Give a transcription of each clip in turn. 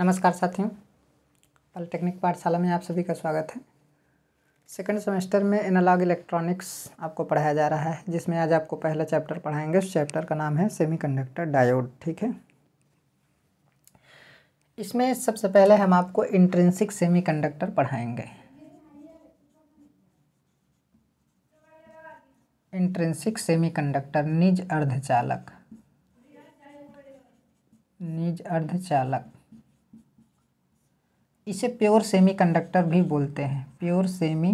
नमस्कार साथियों पॉलिटेक्निक पाठशाला में आप सभी का स्वागत है सेकेंड सेमेस्टर में एनालॉग इलेक्ट्रॉनिक्स आपको पढ़ाया जा रहा है जिसमें आज आपको पहला चैप्टर पढ़ाएंगे उस चैप्टर का नाम है सेमीकंडक्टर डायोड ठीक है इसमें सबसे पहले हम आपको इंट्रेंसिक कंडक्टर पढ़ाएंगे इंट्रेंसिक कंडक्टर निज अर्धचालक निज अर्धचालक इसे प्योर सेमीकंडक्टर भी बोलते हैं प्योर सेमी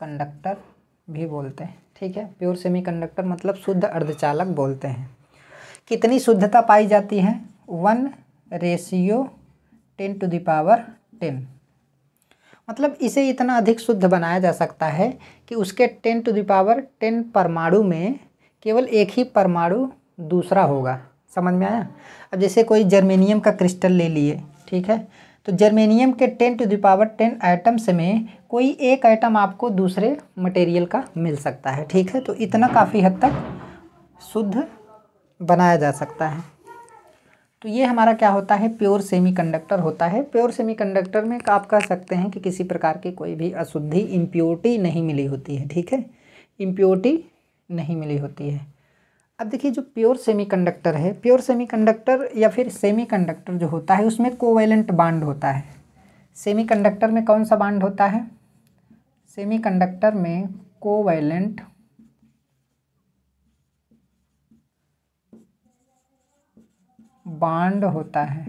कंडक्टर भी बोलते हैं ठीक है प्योर सेमीकंडक्टर मतलब शुद्ध अर्धचालक बोलते हैं कितनी शुद्धता पाई जाती है one ratio ten to the power ten मतलब इसे इतना अधिक शुद्ध बनाया जा सकता है कि उसके टेन टू दावर टेन परमाणु में केवल एक ही परमाणु दूसरा होगा समझ में आया अब जैसे कोई जर्मेनियम का क्रिस्टल ले लिए ठीक है तो जर्मेनियम के ten to the power ten items में कोई एक आइटम आपको दूसरे मटेरियल का मिल सकता है ठीक है तो इतना काफ़ी हद तक शुद्ध बनाया जा सकता है तो ये हमारा क्या होता है प्योर सेमीकंडक्टर होता है प्योर सेमीकंडक्टर में आप कह सकते हैं कि किसी प्रकार की कोई भी अशुद्धि इम्प्योरिटी नहीं मिली होती है ठीक है इम्प्योरिटी नहीं मिली होती है अब देखिए जो प्योर सेमीकंडक्टर है प्योर सेमीकंडक्टर या फिर सेमीकंडक्टर जो होता है उसमें कोवेलेंट बांड होता है सेमीकंडक्टर में कौन सा बांड होता है सेमीकंडक्टर में कोवेलेंट बांड होता है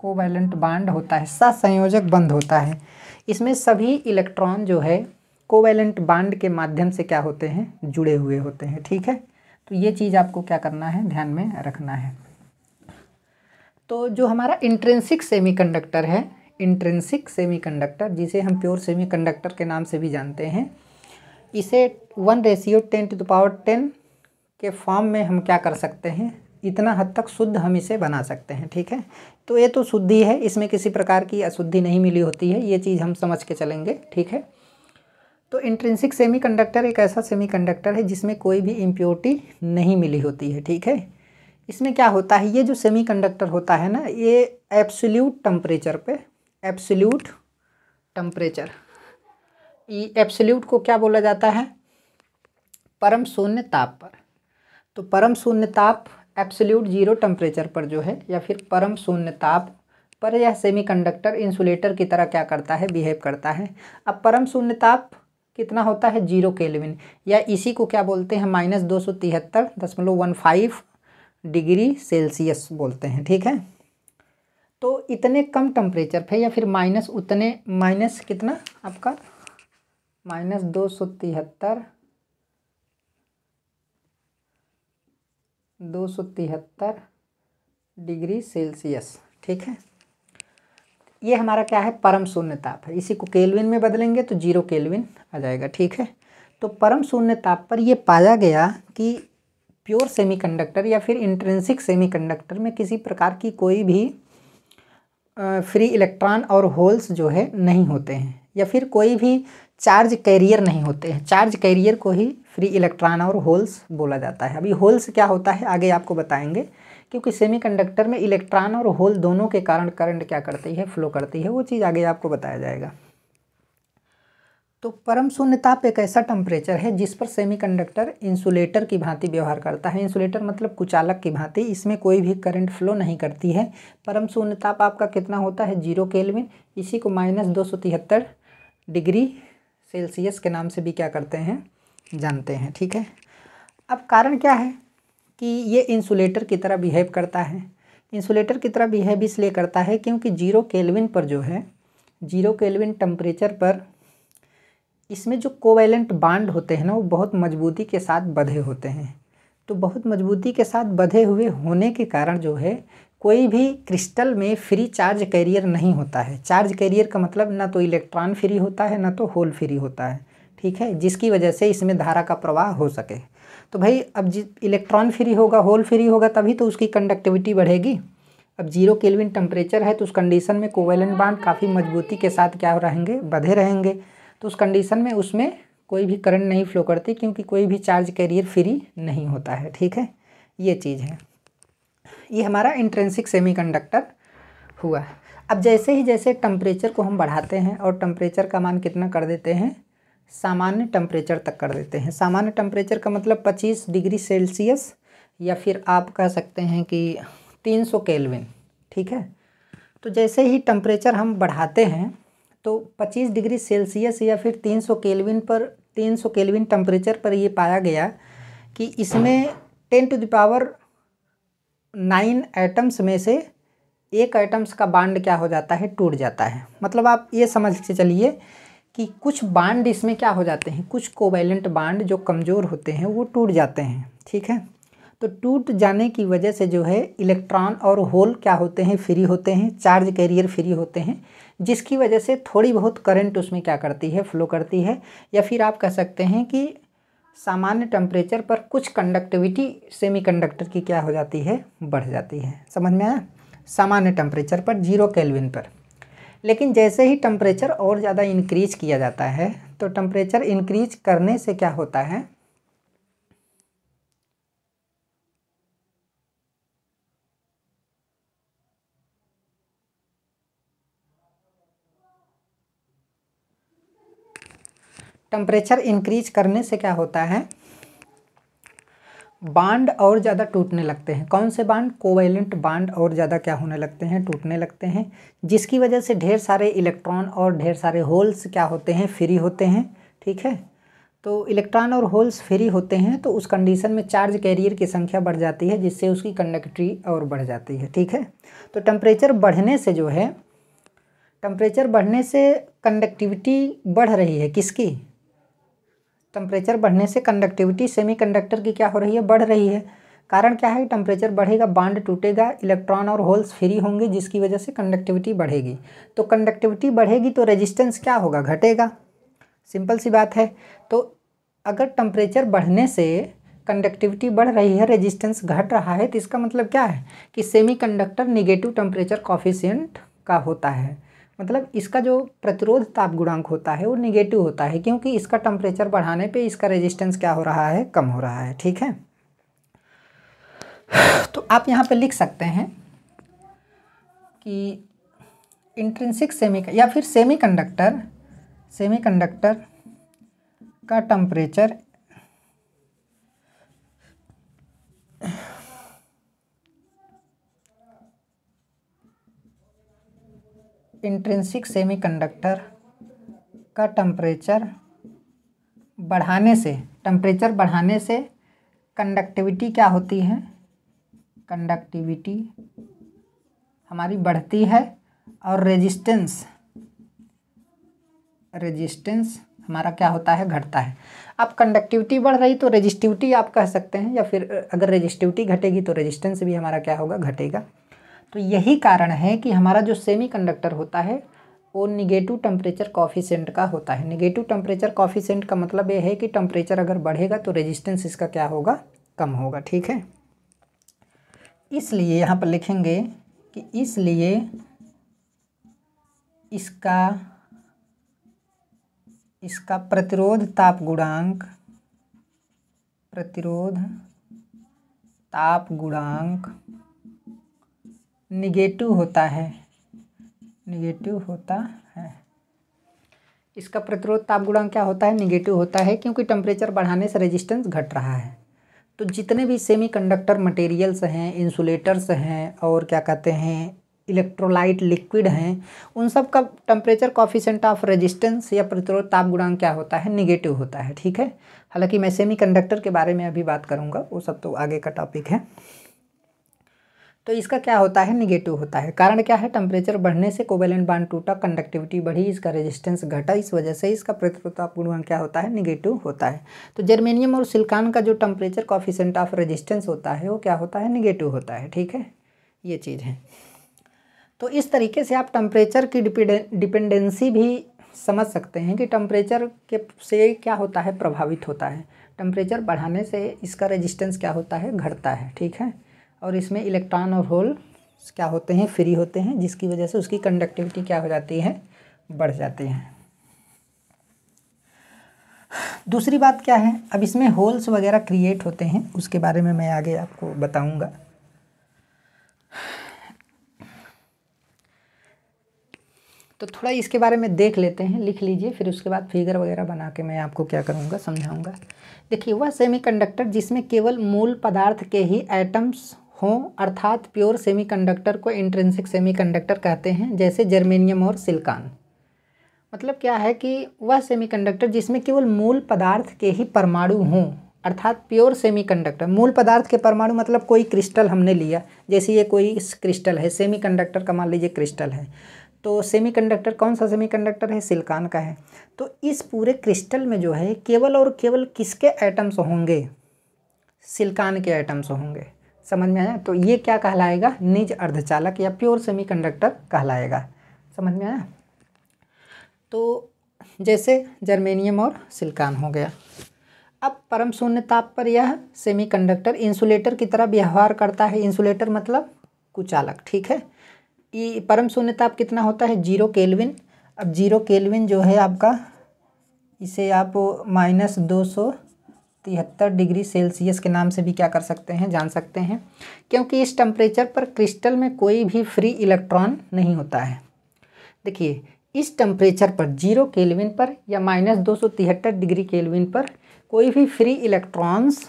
कोवेलेंट बांड होता है संयोजक बंद होता है इसमें सभी इलेक्ट्रॉन जो है कोवेलेंट बांड के माध्यम से क्या होते हैं जुड़े हुए होते हैं ठीक है तो ये चीज़ आपको क्या करना है ध्यान में रखना है तो जो हमारा इंट्रेंसिक सेमीकंडक्टर है इंट्रेंसिक सेमीकंडक्टर जिसे हम प्योर सेमीकंडक्टर के नाम से भी जानते हैं इसे one ratio ten to the power ten के फॉर्म में हम क्या कर सकते हैं इतना हद तक शुद्ध हम इसे बना सकते हैं ठीक है तो ये तो शुद्धि है इसमें किसी प्रकार की अशुद्धि नहीं मिली होती है ये चीज़ हम समझ के चलेंगे ठीक है तो इंट्रेंसिक सेमीकंडक्टर एक ऐसा सेमीकंडक्टर है जिसमें कोई भी इम्प्योरिटी नहीं मिली होती है ठीक है इसमें क्या होता है ये जो सेमीकंडक्टर होता है ना ये एब्सोल्यूट टम्परेचर पे एब्सोल्यूट टम्परेचर एब्सोल्यूट को क्या बोला जाता है परम शून्य ताप पर तो परम शून्य ताप एब्सोल्यूट जीरो टम्परेचर पर जो है या फिर परम शून्य ताप पर यह सेमीकंडक्टर इंसुलेटर की तरह क्या करता है बिहेव करता है अब परम शून्य ताप कितना होता है जीरो केल्विन या इसी को क्या बोलते हैं माइनस दो सौ तिहत्तर दशमलव वन फाइव डिग्री सेल्सियस बोलते हैं ठीक है तो इतने कम टम्परेचर पे या फिर माइनस उतने माइनस कितना आपका माइनस दो सौ तिहत्तर दो सौ तिहत्तर डिग्री सेल्सियस ठीक है ये हमारा क्या है परम शून्य ताप है इसी को केल्विन में बदलेंगे तो जीरो केल्विन आ जाएगा ठीक है तो परम शून्य ताप पर यह पाया गया कि प्योर सेमीकंडक्टर या फिर इंट्रेंसिक सेमीकंडक्टर में किसी प्रकार की कोई भी फ्री इलेक्ट्रॉन और होल्स जो है नहीं होते हैं या फिर कोई भी चार्ज कैरियर नहीं होते हैं चार्ज कैरियर को ही फ्री इलेक्ट्रॉन और होल्स बोला जाता है अभी होल्स क्या होता है आगे आपको बताएंगे क्योंकि सेमीकंडक्टर में इलेक्ट्रॉन और होल दोनों के कारण करंट क्या करती है फ्लो करती है वो चीज़ आगे आपको बताया जाएगा तो परम शून्यता ताप एक ऐसा टेम्परेचर है जिस पर सेमीकंडक्टर इंसुलेटर की भांति व्यवहार करता है इंसुलेटर मतलब कुचालक की भांति इसमें कोई भी करंट फ्लो नहीं करती है परम शून्यताप आपका कितना होता है जीरो केल्विन इसी को माइनस दो सौ तिहत्तर डिग्री सेल्सियस के नाम से भी क्या करते हैं जानते हैं ठीक है अब कारण क्या है कि ये इंसुलेटर की तरह बिहेव करता है इंसुलेटर की तरह बिहेव इसलिए करता है क्योंकि जीरो केल्विन पर जो है जीरो केल्विन टेम्परेचर पर इसमें जो कोवेलेंट बांड होते हैं ना वो बहुत मजबूती के साथ बधे होते हैं तो बहुत मजबूती के साथ बधे हुए होने के कारण जो है कोई भी क्रिस्टल में फ्री चार्ज कैरियर नहीं होता है चार्ज कैरियर का मतलब ना तो इलेक्ट्रॉन फ्री होता है ना तो होल फ्री होता है ठीक है जिसकी वजह से इसमें धारा का प्रवाह हो सके तो भाई अब जिस इलेक्ट्रॉन फ्री होगा होल फ्री होगा तभी तो उसकी कंडक्टिविटी बढ़ेगी अब जीरो केल्विन टेम्परेचर है तो उस कंडीशन में कोवेलेंट बांड काफ़ी मजबूती के साथ क्या रहेंगे बधे रहेंगे तो उस कंडीशन में उसमें कोई भी करंट नहीं फ्लो करती क्योंकि कोई भी चार्ज कैरियर फ्री नहीं होता है ठीक है ये चीज़ है ये हमारा इंट्रेंसिक सेमीकंडक्टर हुआ अब जैसे ही जैसे टम्परेचर को हम बढ़ाते हैं और टम्परेचर का मान कितना कर देते हैं सामान्य टेम्परेचर तक कर देते हैं सामान्य टेम्परेचर का मतलब 25 डिग्री सेल्सियस या फिर आप कह सकते हैं कि 300 सौ केलविन ठीक है तो जैसे ही टेम्परेचर हम बढ़ाते हैं तो 25 डिग्री सेल्सियस या फिर 300 सौ केलविन पर 300 सौ केलविन टेम्परेचर पर ये पाया गया कि इसमें ten to the power nine atoms में से एक आइटम्स का बाड क्या हो जाता है टूट जाता है मतलब आप ये समझ के चलिए कि कुछ बांड इसमें क्या हो जाते हैं कुछ कोवैलेंट बांड जो कमज़ोर होते हैं वो टूट जाते हैं ठीक है तो टूट जाने की वजह से जो है इलेक्ट्रॉन और होल क्या होते हैं फ्री होते हैं चार्ज कैरियर फ्री होते हैं जिसकी वजह से थोड़ी बहुत करंट उसमें क्या करती है फ्लो करती है या फिर आप कह सकते हैं कि सामान्य टेम्परेचर पर कुछ कंडक्टिविटी सेमीकंडक्टर की क्या हो जाती है बढ़ जाती है समझ में आया सामान्य टेम्परेचर पर जीरो कैलविन पर लेकिन जैसे ही टम्परेचर और ज़्यादा इंक्रीज किया जाता है तो टम्परेचर इंक्रीज करने से क्या होता है टम्परेचर इंक्रीज करने से क्या होता है बांड और ज़्यादा टूटने लगते हैं कौन से बांड कोवेलेंट बांड और ज़्यादा क्या होने लगते हैं टूटने लगते हैं जिसकी वजह से ढेर सारे इलेक्ट्रॉन और ढेर सारे होल्स क्या होते हैं फ्री होते हैं ठीक है तो इलेक्ट्रॉन और होल्स फ्री होते हैं तो उस कंडीशन में चार्ज कैरियर की संख्या बढ़ जाती है जिससे उसकी कंडक्टिविटी और बढ़ जाती है ठीक है तो टेम्परेचर बढ़ने से जो है टेम्परेचर बढ़ने से कंडक्टिविटी बढ़ रही है किसकी टम्परेचर बढ़ने से कंडक्टिविटी सेमीकंडक्टर की क्या हो रही है बढ़ रही है कारण क्या है टम्परेचर बढ़ेगा बांड टूटेगा इलेक्ट्रॉन और होल्स फ्री होंगे जिसकी वजह से कंडक्टिविटी बढ़ेगी तो कंडक्टिविटी बढ़ेगी तो रेजिस्टेंस क्या होगा घटेगा सिंपल सी बात है तो अगर टम्परेचर बढ़ने से कंडक्टिविटी बढ़ रही है रेजिस्टेंस घट रहा है तो इसका मतलब क्या है कि सेमीकंडक्टर निगेटिव टेम्परेचर कॉफिशियंट का होता है मतलब इसका जो प्रतिरोध ताप गुणांक होता है वो निगेटिव होता है क्योंकि इसका टेम्परेचर बढ़ाने पे इसका रेजिस्टेंस क्या हो रहा है कम हो रहा है ठीक है तो आप यहाँ पे लिख सकते हैं कि इंट्रेंसिक सेमी या फिर सेमीकंडक्टर सेमीकंडक्टर का टम्परेचर इंट्रेंसिक सेमीकंडक्टर का टम्परेचर बढ़ाने से टम्परेचर बढ़ाने से कंडक्टिविटी क्या होती है कंडक्टिविटी हमारी बढ़ती है और रेजिस्टेंस रेजिस्टेंस हमारा क्या होता है घटता है अब कंडक्टिविटी बढ़ रही तो रेजिस्टिविटी आप कह सकते हैं या फिर अगर रेजिस्टिविटी घटेगी तो रेजिस्टेंस भी हमारा क्या होगा घटेगा तो यही कारण है कि हमारा जो सेमीकंडक्टर होता है वो निगेटिव टेम्परेचर कॉफिशेंट का होता है निगेटिव टेम्परेचर कॉफिशेंट का मतलब ये है कि टेम्परेचर अगर बढ़ेगा तो रेजिस्टेंस इसका क्या होगा कम होगा ठीक है इसलिए यहाँ पर लिखेंगे कि इसलिए इसका इसका प्रतिरोध ताप गुणांक प्रतिरोध ताप गुणांक निगेटिव होता है निगेटिव होता है इसका प्रतिरोध ताप गुणांक क्या होता है निगेटिव होता है क्योंकि टेम्परेचर बढ़ाने से रेजिस्टेंस घट रहा है तो जितने भी सेमीकंडक्टर मटेरियल्स हैं इंसुलेटर्स हैं और क्या कहते हैं इलेक्ट्रोलाइट लिक्विड हैं उन सब का टेम्परेचर कॉफिशेंट ऑफ रेजिस्टेंस या प्रतिरोध ताप गुणांक क्या होता है निगेटिव होता है ठीक है हालांकि मैं सेमीकंडक्टर के बारे में अभी बात करूंगा वो सब तो आगे का टॉपिक है तो इसका क्या होता है निगेटिव होता है कारण क्या है टेम्परेचर बढ़ने से कोवेलेंट बांड टूटा कंडक्टिविटी बढ़ी इसका रेजिस्टेंस घटा इस वजह से इसका प्रतिक्रता गुणांक क्या होता है निगेटिव होता है तो जर्मेनियम और सिल्कान का जो टेम्परेचर कॉफिशेंट ऑफ रेजिस्टेंस होता है वो क्या होता है निगेटिव होता है ठीक है ये चीज़ है तो इस तरीके से आप टेम्परेचर की डिपेंडेंसी भी समझ सकते हैं कि टेम्परेचर के से क्या होता है प्रभावित होता है टेम्परेचर बढ़ाने से इसका रेजिस्टेंस क्या होता है घटता है ठीक है और इसमें इलेक्ट्रॉन और होल क्या होते हैं फ्री होते हैं जिसकी वजह से उसकी कंडक्टिविटी क्या हो जाती है बढ़ जाती है दूसरी बात क्या है अब इसमें होल्स वगैरह क्रिएट होते हैं उसके बारे में मैं आगे आपको बताऊंगा तो थोड़ा इसके बारे में देख लेते हैं लिख लीजिए फिर उसके बाद फिगर वगैरह बना के मैं आपको क्या करूँगा समझाऊँगा देखिए वह सेमीकंडक्टर जिसमें केवल मूल पदार्थ के ही एटम्स हों अर्थात प्योर सेमीकंडक्टर को इंट्रेंसिक सेमीकंडक्टर कहते हैं जैसे जर्मेनियम और सिलकान मतलब क्या है कि वह सेमीकंडक्टर जिसमें केवल मूल पदार्थ के ही परमाणु हों अर्थात प्योर सेमीकंडक्टर मूल पदार्थ के परमाणु मतलब कोई क्रिस्टल हमने लिया जैसे ये कोई क्रिस्टल है सेमीकंडक्टर का मान लीजिए क्रिस्टल है तो सेमीकंडक्टर कौन सा सेमीकंडक्टर है सिल्कान का है तो इस पूरे क्रिस्टल में जो है केवल और केवल किसके एटम्स होंगे सिल्कान के एटम्स होंगे समझ में आया तो ये क्या कहलाएगा निज अर्धचालक या प्योर सेमीकंडक्टर कहलाएगा समझ में आया तो जैसे जर्मेनियम और सिल्कान हो गया अब परम शून्य ताप पर यह सेमीकंडक्टर इंसुलेटर की तरह व्यवहार करता है इंसुलेटर मतलब कुचालक ठीक है ये परम शून्य ताप कितना होता है जीरो केल्विन अब जीरो केल्विन जो है आपका इसे आप माइनस दो सौ तिहत्तर डिग्री सेल्सियस के नाम से भी क्या कर सकते हैं जान सकते हैं क्योंकि इस टेम्परेचर पर क्रिस्टल में कोई भी फ्री इलेक्ट्रॉन नहीं होता है देखिए इस टेम्परेचर पर जीरो केल्विन पर या माइनस दो सौ तिहत्तर डिग्री केल्विन पर कोई भी फ्री इलेक्ट्रॉन्स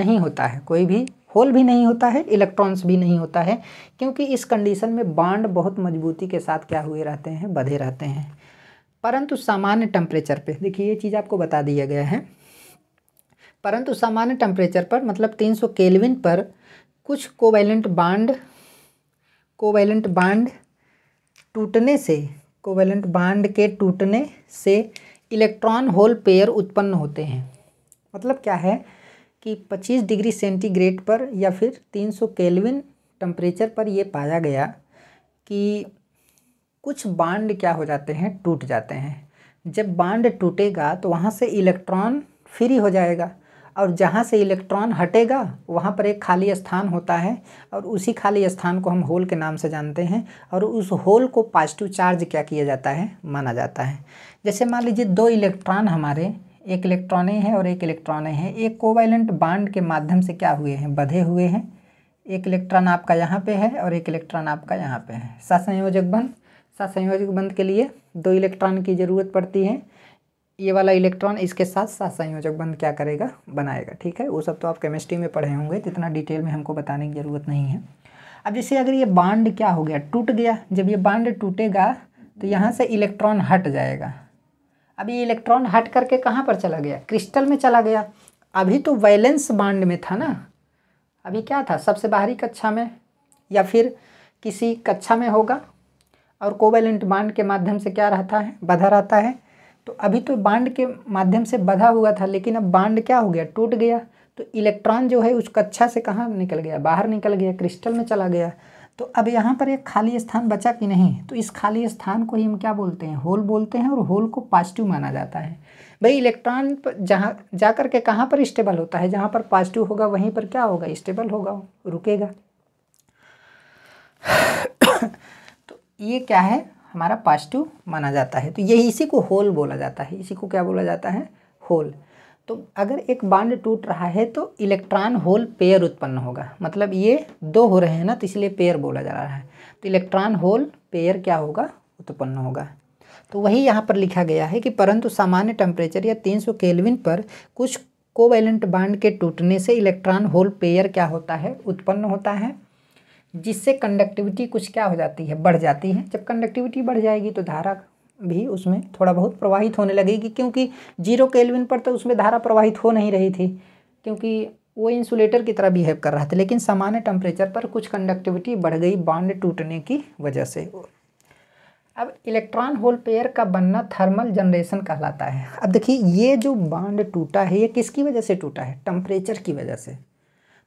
नहीं होता है कोई भी होल भी नहीं होता है इलेक्ट्रॉन्स भी नहीं होता है क्योंकि इस कंडीशन में बांड बहुत मजबूती के साथ क्या हुए रहते हैं बधे रहते हैं परंतु सामान्य टेम्परेचर पे देखिए ये चीज़ आपको बता दिया गया है परंतु सामान्य टेम्परेचर पर मतलब 300 केलविन पर कुछ कोवैलेंट बांड कोवैलेंट बांड टूटने से कोवैलेंट बांड के टूटने से इलेक्ट्रॉन होल पेयर उत्पन्न होते हैं मतलब क्या है कि 25 डिग्री सेंटीग्रेड पर या फिर 300 केलविन टेम्परेचर पर यह पाया गया कि कुछ बांड क्या हो जाते हैं टूट जाते हैं जब बांड टूटेगा तो वहाँ से इलेक्ट्रॉन फ्री हो जाएगा और जहाँ से इलेक्ट्रॉन हटेगा वहाँ पर एक खाली स्थान होता है और उसी खाली स्थान को हम होल के नाम से जानते हैं और उस होल को पॉजिटिव चार्ज क्या किया जाता है माना जाता है जैसे मान लीजिए दो इलेक्ट्रॉन हमारे एक इलेक्ट्रॉने हैं और एक इलेक्ट्रॉने हैं एक कोवैलेंट बांड के माध्यम से क्या हुए हैं बधे हुए हैं एक इलेक्ट्रॉन आपका यहाँ पर है और एक इलेक्ट्रॉन आपका यहाँ पर है सहसंयोजक बंध संयोजक बंध के लिए दो इलेक्ट्रॉन की ज़रूरत पड़ती है ये वाला इलेक्ट्रॉन इसके साथ साथ संयोजक बंद क्या करेगा बनाएगा ठीक है वो सब तो आप केमिस्ट्री में पढ़े होंगे इतना डिटेल में हमको बताने की ज़रूरत नहीं है अब जैसे अगर ये बांड क्या हो गया टूट गया जब ये बांड टूटेगा तो यहाँ से इलेक्ट्रॉन हट जाएगा अब ये इलेक्ट्रॉन हट करके कहाँ पर चला गया क्रिस्टल में चला गया अभी तो वैलेंस बांड में था ना अभी क्या था सबसे बाहरी कक्षा में या फिर किसी कक्षा में होगा और कोवेलेंट बांड के माध्यम से क्या रहता है बधा रहता है तो अभी तो बांड के माध्यम से बधा हुआ था लेकिन अब बांड क्या हो गया टूट गया तो इलेक्ट्रॉन जो है उस कक्षा से कहाँ निकल गया बाहर निकल गया क्रिस्टल में चला गया तो अब यहाँ पर एक खाली स्थान बचा कि नहीं तो इस खाली स्थान को ही हम क्या बोलते हैं होल बोलते हैं और होल को पॉजिटिव माना जाता है भाई इलेक्ट्रॉन जहाँ जा कर के कहाँ पर स्टेबल होता है जहाँ पर पॉजिटिव होगा वहीं पर क्या होगा स्टेबल होगा रुकेगा तो ये क्या है हमारा पॉजिटिव माना जाता है तो यही इसी को होल बोला जाता है इसी को क्या बोला जाता है होल तो अगर एक बांड टूट रहा है तो इलेक्ट्रॉन होल पेयर उत्पन्न होगा मतलब ये दो हो रहे हैं ना तो इसलिए पेयर बोला जा रहा है तो इलेक्ट्रॉन होल पेयर क्या होगा उत्पन्न होगा तो वही यहाँ पर लिखा गया है कि परंतु सामान्य टेम्परेचर या 300 केलविन पर कुछ कोवैलेंट बांड के टूटने से इलेक्ट्रॉन होल पेयर क्या होता है उत्पन्न होता है जिससे कंडक्टिविटी कुछ क्या हो जाती है बढ़ जाती है जब कंडक्टिविटी बढ़ जाएगी तो धारा भी उसमें थोड़ा बहुत प्रवाहित होने लगेगी क्योंकि जीरो केल्विन पर तो उसमें धारा प्रवाहित हो नहीं रही थी क्योंकि वो इंसुलेटर की तरह बिहेव कर रहा था लेकिन सामान्य टेम्परेचर पर कुछ कंडक्टिविटी बढ़ गई बांड टूटने की वजह से अब इलेक्ट्रॉन होल पेयर का बनना थर्मल जनरेशन कहलाता है अब देखिए ये जो बांड टूटा है ये किसकी वजह से टूटा है टेम्परेचर की वजह से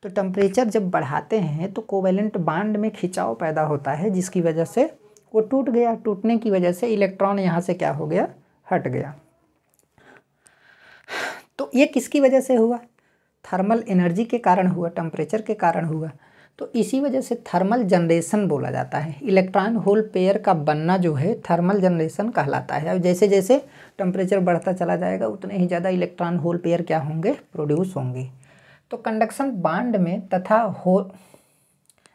तो टेम्परेचर जब बढ़ाते हैं तो कोवेलेंट बांड में खिंचाव पैदा होता है जिसकी वजह से वो टूट गया टूटने की वजह से इलेक्ट्रॉन यहाँ से क्या हो गया हट गया तो ये किसकी वजह से हुआ थर्मल एनर्जी के कारण हुआ टेम्परेचर के कारण हुआ तो इसी वजह से थर्मल जनरेशन बोला जाता है इलेक्ट्रॉन होल पेयर का बनना जो है थर्मल जनरेशन कहलाता है अब जैसे जैसे टेम्परेचर बढ़ता चला जाएगा उतने ही ज़्यादा इलेक्ट्रॉन होल पेयर क्या होंगे प्रोड्यूस होंगे तो कंडक्शन बांड में तथा हो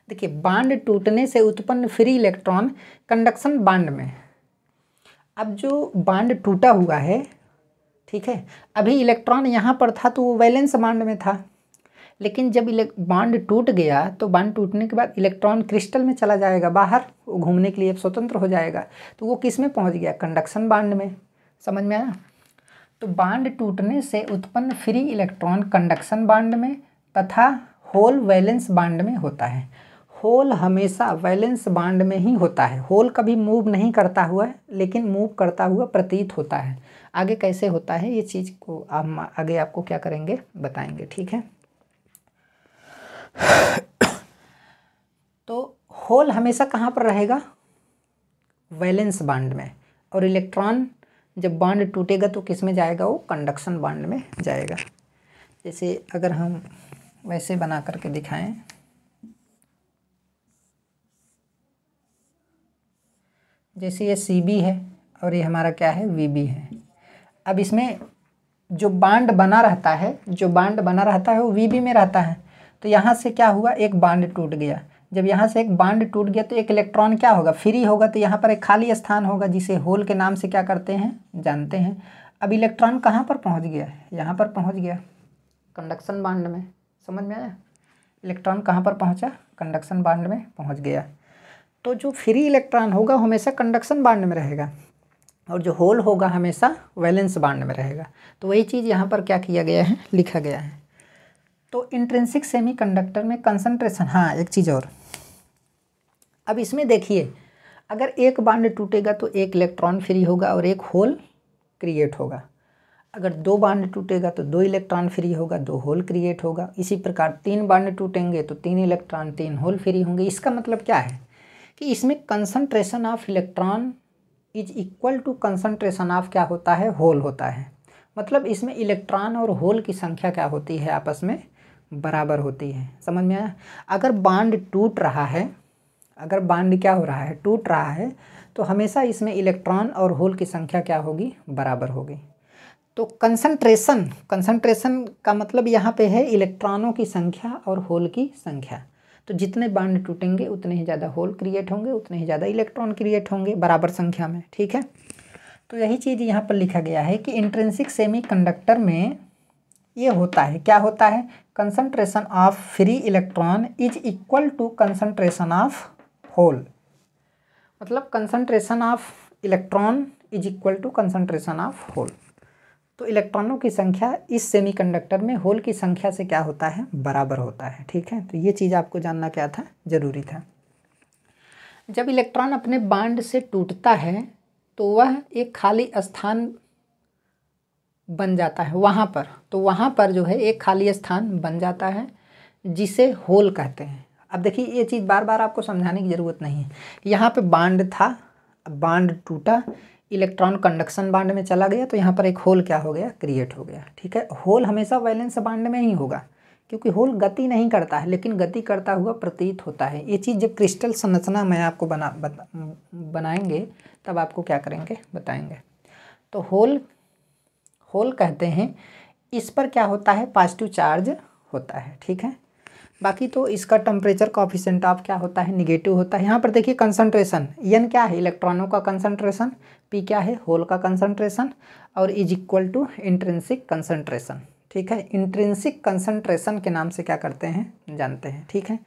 देखिए बांड टूटने से उत्पन्न फ्री इलेक्ट्रॉन कंडक्शन बांड में अब जो बांड टूटा हुआ है ठीक है अभी इलेक्ट्रॉन यहाँ पर था तो वो वैलेंस बांड में था लेकिन जब बांड टूट गया तो बांड टूटने के बाद इलेक्ट्रॉन क्रिस्टल में चला जाएगा बाहर वो घूमने के लिए स्वतंत्र हो जाएगा तो वो किस में पहुँच गया कंडक्शन बांड में समझ में आया तो बांड टूटने से उत्पन्न फ्री इलेक्ट्रॉन कंडक्शन बांड में तथा होल वैलेंस बांड में होता है होल हमेशा वैलेंस बांड में ही होता है होल कभी मूव नहीं करता हुआ लेकिन मूव करता हुआ प्रतीत होता है आगे कैसे होता है ये चीज़ को आप आगे आपको क्या करेंगे बताएंगे ठीक है तो होल हमेशा कहाँ पर रहेगा वैलेंस बांड में और इलेक्ट्रॉन जब बांड टूटेगा तो किस में जाएगा वो कंडक्शन बांड में जाएगा जैसे अगर हम वैसे बना करके दिखाएं जैसे ये सी बी है और ये हमारा क्या है वी बी है अब इसमें जो बांड बना रहता है जो बांड बना रहता है वो वी बी में रहता है तो यहाँ से क्या हुआ एक बांड टूट गया जब यहाँ से एक बांड टूट गया तो एक इलेक्ट्रॉन क्या होगा फ्री होगा तो यहाँ पर एक खाली स्थान होगा जिसे होल के नाम से क्या करते हैं जानते हैं अब इलेक्ट्रॉन कहाँ पर पहुँच गया यहाँ पर पहुँच गया कंडक्शन बांड में समझ में आया इलेक्ट्रॉन कहाँ पर पहुँचा कंडक्शन बांड में पहुँच गया तो जो फ्री इलेक्ट्रॉन होगा हमेशा कंडक्शन बांड में रहेगा और जो होल होगा हमेशा वैलेंस बांड में रहेगा तो वही चीज़ यहाँ पर क्या किया गया है लिखा गया है तो इंट्रेंसिक सेमीकंडक्टर में कंसंट्रेशन हाँ एक चीज़ और अब इसमें देखिए अगर एक बांड टूटेगा तो एक इलेक्ट्रॉन फ्री होगा और एक होल क्रिएट होगा अगर दो बांड टूटेगा तो दो इलेक्ट्रॉन फ्री होगा दो होल क्रिएट होगा इसी प्रकार तीन बांड टूटेंगे तो तीन इलेक्ट्रॉन तीन होल फ्री होंगे इसका मतलब क्या है कि इसमें concentration of electron is equal to concentration of क्या होता है होल होता है मतलब इसमें इलेक्ट्रॉन और होल की संख्या क्या होती है आपस में बराबर होती है समझ में आया अगर बांड टूट रहा है अगर बांड क्या हो रहा है टूट रहा है तो हमेशा इसमें इलेक्ट्रॉन और होल की संख्या क्या होगी बराबर होगी तो कंसंट्रेशन कंसंट्रेशन का मतलब यहाँ पे है इलेक्ट्रॉनों की संख्या और होल की संख्या तो जितने बांड टूटेंगे उतने ही ज़्यादा होल क्रिएट होंगे उतने ही ज़्यादा इलेक्ट्रॉन क्रिएट होंगे बराबर संख्या में ठीक है तो यही चीज़ यहाँ पर लिखा गया है कि इंट्रेंसिक सेमी में ये होता है क्या होता है concentration of free electron is equal to concentration of hole मतलब concentration of electron is equal to concentration of hole तो इलेक्ट्रॉनों की संख्या इस सेमीकंडक्टर में होल की संख्या से क्या होता है बराबर होता है ठीक है तो ये चीज़ आपको जानना क्या था ज़रूरी था जब इलेक्ट्रॉन अपने बांड से टूटता है तो वह एक खाली स्थान बन जाता है वहाँ पर तो वहाँ पर जो है एक खाली स्थान बन जाता है जिसे होल कहते हैं अब देखिए ये चीज़ बार बार आपको समझाने की ज़रूरत नहीं है यहाँ पे बांड था बांड टूटा इलेक्ट्रॉन कंडक्शन बांड में चला गया तो यहाँ पर एक होल क्या हो गया क्रिएट हो गया ठीक है होल हमेशा वैलेंस बांड में ही होगा क्योंकि होल गति नहीं करता है लेकिन गति करता हुआ प्रतीत होता है ये चीज़ जब क्रिस्टल संरचना में आपको बना बनाएंगे तब आपको क्या करेंगे बताएंगे तो होल होल कहते हैं इस पर क्या होता है पॉजिटिव चार्ज होता है ठीक है बाकी तो इसका टेम्परेचर कॉफिशेंट ऑफ क्या होता है निगेटिव होता है यहाँ पर देखिए कंसनट्रेशन एन क्या है इलेक्ट्रॉनों का कंसंट्रेशन पी क्या है होल का कंसनट्रेशन और is equal to intrinsic concentration ठीक है इंट्रेंसिक कंसनट्रेशन के नाम से क्या करते हैं जानते हैं ठीक है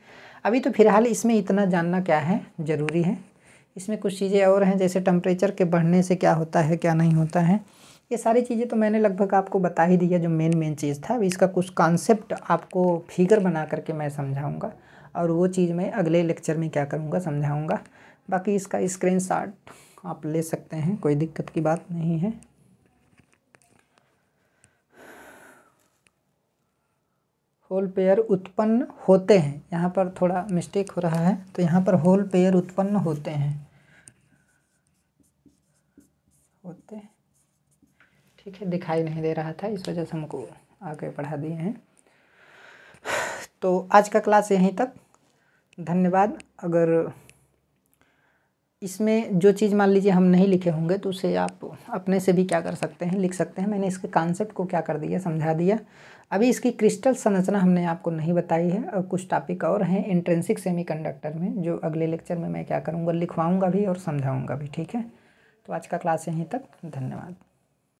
अभी तो फिलहाल इसमें इतना जानना क्या है ज़रूरी है इसमें कुछ चीज़ें और हैं जैसे टम्परेचर के बढ़ने से क्या होता है क्या नहीं होता है ये सारी चीज़ें तो मैंने लगभग आपको बता ही दिया जो मेन मेन चीज़ था इसका कुछ कॉन्सेप्ट आपको फिगर बना करके मैं समझाऊँगा और वो चीज़ मैं अगले लेक्चर में क्या करूँगा समझाऊँगा बाकी इसका स्क्रीन आप ले सकते हैं कोई दिक्कत की बात नहीं है होल पेयर उत्पन्न होते हैं यहाँ पर थोड़ा मिस्टेक हो रहा है तो यहाँ पर होल पेयर उत्पन्न होते हैं होते हैं ठीक है दिखाई नहीं दे रहा था इस वजह से हमको आगे बढ़ा दिए हैं तो आज का क्लास यहीं तक धन्यवाद अगर इसमें जो चीज़ मान लीजिए हम नहीं लिखे होंगे तो उसे आप अपने से भी क्या कर सकते हैं लिख सकते हैं मैंने इसके कॉन्सेप्ट को क्या कर दिया समझा दिया अभी इसकी क्रिस्टल संरचना हमने आपको नहीं बताई है और कुछ टॉपिक और हैं इंट्रेंसिक सेमीकंडक्टर में जो अगले लेक्चर में मैं क्या करूँगा लिखवाऊँगा भी और समझाऊँगा भी ठीक है तो आज का क्लास यहीं तक धन्यवाद